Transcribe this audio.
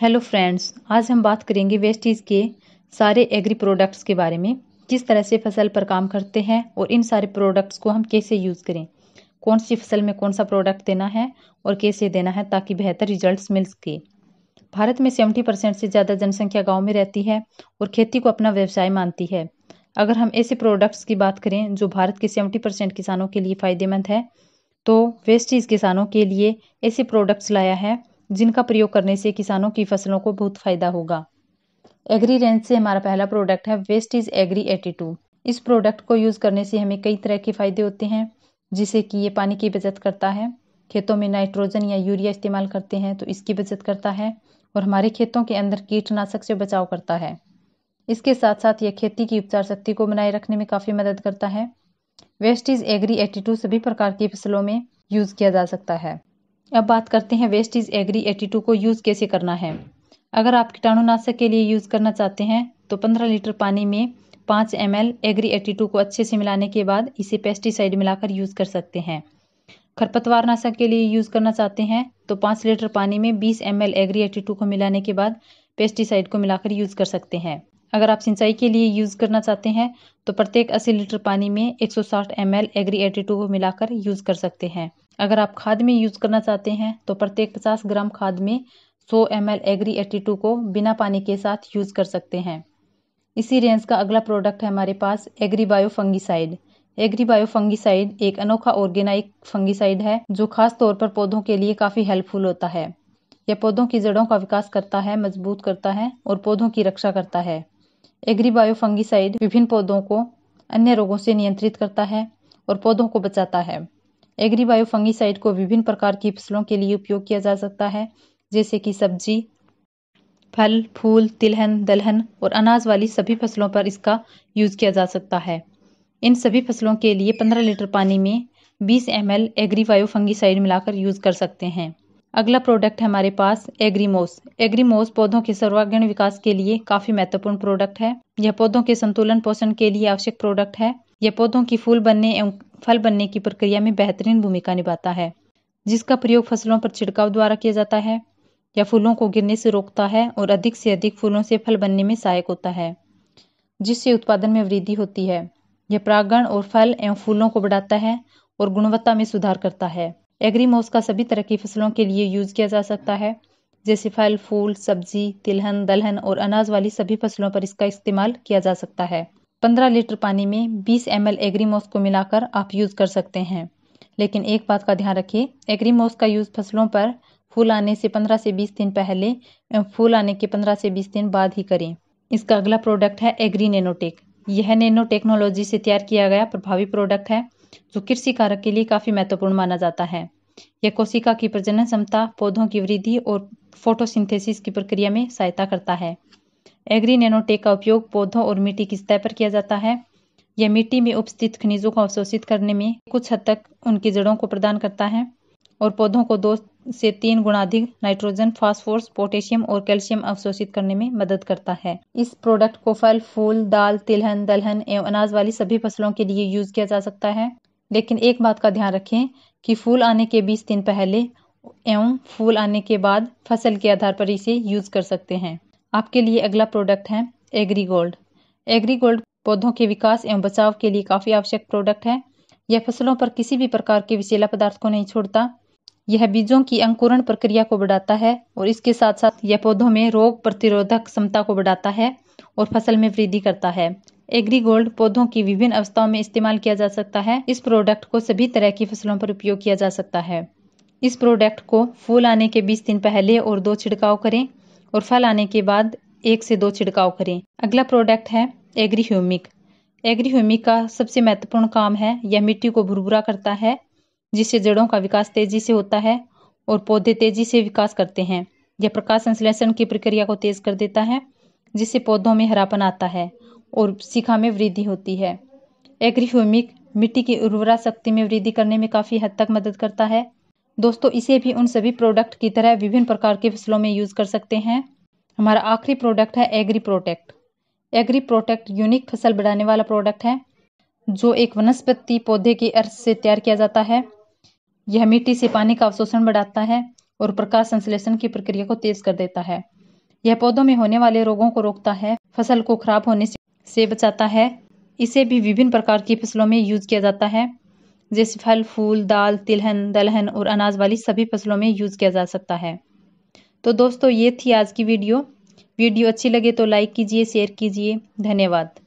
hello friends आज हम बात करेंगे वेस्टीज के सारे एग्री प्रोडक्ट्स के बारे में किस तरह से फसल पर काम करते हैं और इन सारे प्रोडक्ट्स को हम कैसे यूज़ करें कौन सी फसल में कौन सा प्रोडक्ट देना है और कैसे देना है ताकि बेहतर रिजल्ट्स मिल सके भारत में सेवेंटी परसेंट से ज़्यादा जनसंख्या गाँव में रहती है और खेती को अपना व्यवसाय मानती है अगर हम ऐसे प्रोडक्ट्स की बात करें जो भारत के सेवेंटी परसेंट किसानों के लिए फ़ायदेमंद है तो वेस्टीज किसानों के लिए ऐसे प्रोडक्ट्स लाया है जिनका प्रयोग करने से किसानों की फसलों को बहुत फ़ायदा होगा एग्री रेंज से हमारा पहला प्रोडक्ट है वेस्ट इज़ एग्री एटीटू इस प्रोडक्ट को यूज़ करने से हमें कई तरह के फ़ायदे होते हैं जिसे कि ये पानी की बचत करता है खेतों में नाइट्रोजन या यूरिया इस्तेमाल करते हैं तो इसकी बचत करता है और हमारे खेतों के अंदर कीटनाशक से बचाव करता है इसके साथ साथ यह खेती की उपचार शक्ति को बनाए रखने में काफ़ी मदद करता है वेस्ट इज एग्री एटीट्यूड सभी प्रकार की फसलों में यूज़ किया जा सकता है अब बात करते हैं वेस्ट इज़ एग्री एटी को यूज़ कैसे करना है अगर आप कीटाणुनाशक के लिए यूज़ करना चाहते हैं तो 15 लीटर पानी में 5 एम एग्री एटी को अच्छे से मिलाने के बाद इसे पेस्टिसाइड मिलाकर यूज़ कर सकते हैं खरपतवार नाशक के लिए यूज़ करना चाहते हैं तो 5 लीटर पानी में 20 एम एल एग्री एटी को मिलाने के बाद पेस्टिसाइड को मिलाकर यूज़ कर सकते हैं अगर आप सिंचाई के लिए यूज़ करना चाहते हैं तो प्रत्येक अस्सी लीटर पानी में साठ एम एग्री एटी को मिलाकर यूज़ कर सकते हैं अगर आप खाद में यूज़ करना चाहते हैं तो प्रत्येक पचास ग्राम खाद में सौ M L agri eighty two को बिना पानी के साथ यूज़ कर सकते हैं इसी रेंज का अगला प्रोडक्ट है हमारे पास agri bio fungicide agri bio fungicide एक अनोखा ऑर्गेनाइक फंगीसाइड है जो खास तौर पर पौधों के लिए काफ़ी हेल्पफुल होता है यह पौधों की जड़ों का विकास करता है मजबूत करता है और पौधों की रक्षा करता है एग्री बायो फंगीसाइड विभिन्न पौधों को अन्य रोगों से नियंत्रित करता है और पौधों को बचाता है एग्रीबायो फंगिसाइड को विभिन्न प्रकार की फसलों के लिए उपयोग किया जा सकता है जैसे कि सब्जी फल फूल तिलहन दलहन और अनाज वाली सभी फसलों पर इसका यूज़ किया जा सकता है इन सभी फसलों के लिए 15 लीटर पानी में 20 एम एल एग्रीवायो फंगिसाइड मिलाकर यूज़ कर सकते हैं अगला प्रोडक्ट है हमारे पास एग्रीमोस एग्रीमोस पौधों के सर्वागीण विकास के लिए काफ़ी महत्वपूर्ण प्रोडक्ट है यह पौधों के संतुलन पोषण के लिए आवश्यक प्रोडक्ट है यह पौधों की फूल बनने एवं फल बनने की प्रक्रिया में बेहतरीन भूमिका निभाता है जिसका प्रयोग फसलों पर छिड़काव द्वारा किया जाता है या फूलों को गिरने से रोकता है और अधिक से अधिक फूलों से फल बनने में सहायक होता है जिससे उत्पादन में वृद्धि होती है यह प्रागण और फल एवं फूलों को बढ़ाता है और गुणवत्ता में सुधार करता है एग्रीमोस का सभी तरह की फसलों के लिए यूज किया जा सकता है जैसे फल फूल सब्जी तिलहन दलहन और अनाज वाली सभी फसलों पर इसका इस्तेमाल किया जा सकता है 15 लीटर पानी में 20 एम एल एग्रीमोस को मिलाकर आप यूज़ कर सकते हैं लेकिन एक बात का ध्यान रखिए एग्रीमोस का यूज़ फसलों पर फूल आने से 15 से 20 दिन पहले फूल आने के 15 से 20 दिन बाद ही करें इसका अगला प्रोडक्ट है एग्री नैनोटेक यह नैनो टेक्नोलॉजी से तैयार किया गया प्रभावी प्रोडक्ट है जो कृषि कारक के लिए काफ़ी महत्वपूर्ण माना जाता है यह कोशिका की प्रजनन क्षमता पौधों की वृद्धि और फोटोसिंथेसिस की प्रक्रिया में सहायता करता है एग्री नैनोटेक का उपयोग पौधों और मिट्टी की सतह पर किया जाता है यह मिट्टी में उपस्थित खनिजों को अवशोषित करने में कुछ हद तक उनकी जड़ों को प्रदान करता है और पौधों को दो से तीन गुना अधिक नाइट्रोजन फास्फोरस पोटेशियम और कैल्शियम अवशोषित करने में मदद करता है इस प्रोडक्ट को फल फूल दाल तिलहन दलहन एवं अनाज वाली सभी फसलों के लिए यूज किया जा सकता है लेकिन एक बात का ध्यान रखें कि फूल आने के बीस दिन पहले एवं फूल आने के बाद फसल के आधार पर इसे यूज कर सकते हैं आपके लिए अगला प्रोडक्ट है एग्री गोल्ड एग्री गोल्ड पौधों के विकास एवं बचाव के लिए काफ़ी आवश्यक प्रोडक्ट है यह फसलों पर किसी भी प्रकार के विशेला पदार्थ को नहीं छोड़ता यह बीजों की अंकुरण प्रक्रिया को बढ़ाता है और इसके साथ साथ यह पौधों में रोग प्रतिरोधक क्षमता को बढ़ाता है और फसल में वृद्धि करता है एग्री गोल्ड पौधों की विभिन्न अवस्थाओं में इस्तेमाल किया जा सकता है इस प्रोडक्ट को सभी तरह की फसलों पर उपयोग किया जा सकता है इस प्रोडक्ट को फूल आने के बीस दिन पहले और दो छिड़काव करें और फल आने के बाद एक से दो छिड़काव करें अगला प्रोडक्ट है एग्री ह्यूमिक एग्री ह्यूमिक का सबसे महत्वपूर्ण काम है यह मिट्टी को भुरभुरा करता है जिससे जड़ों का विकास तेजी से होता है और पौधे तेजी से विकास करते हैं यह प्रकाश संश्लेषण की प्रक्रिया को तेज कर देता है जिससे पौधों में हरापन आता है और शिखा में वृद्धि होती है एग्री ह्यूमिक मिट्टी की उर्वरा शक्ति में वृद्धि करने में काफ़ी हद तक मदद करता है दोस्तों इसे भी उन सभी प्रोडक्ट की तरह विभिन्न प्रकार के फसलों में यूज़ कर सकते हैं हमारा आखिरी प्रोडक्ट है agri protect agri protect unique फसल बढ़ाने वाला प्रोडक्ट है जो एक वनस्पति पौधे के अर्थ से तैयार किया जाता है यह मिट्टी से पानी का अवशोषण बढ़ाता है और प्रकाश संश्लेषण की प्रक्रिया को तेज कर देता है यह पौधों में होने वाले रोगों को रोकता है फसल को खराब होने से बचाता है इसे भी विभिन्न प्रकार की फसलों में यूज किया जाता है जैसे फल फूल दाल तिलहन दलहन और अनाज वाली सभी फसलों में यूज़ किया जा सकता है तो दोस्तों ये थी आज की वीडियो वीडियो अच्छी लगे तो लाइक कीजिए शेयर कीजिए धन्यवाद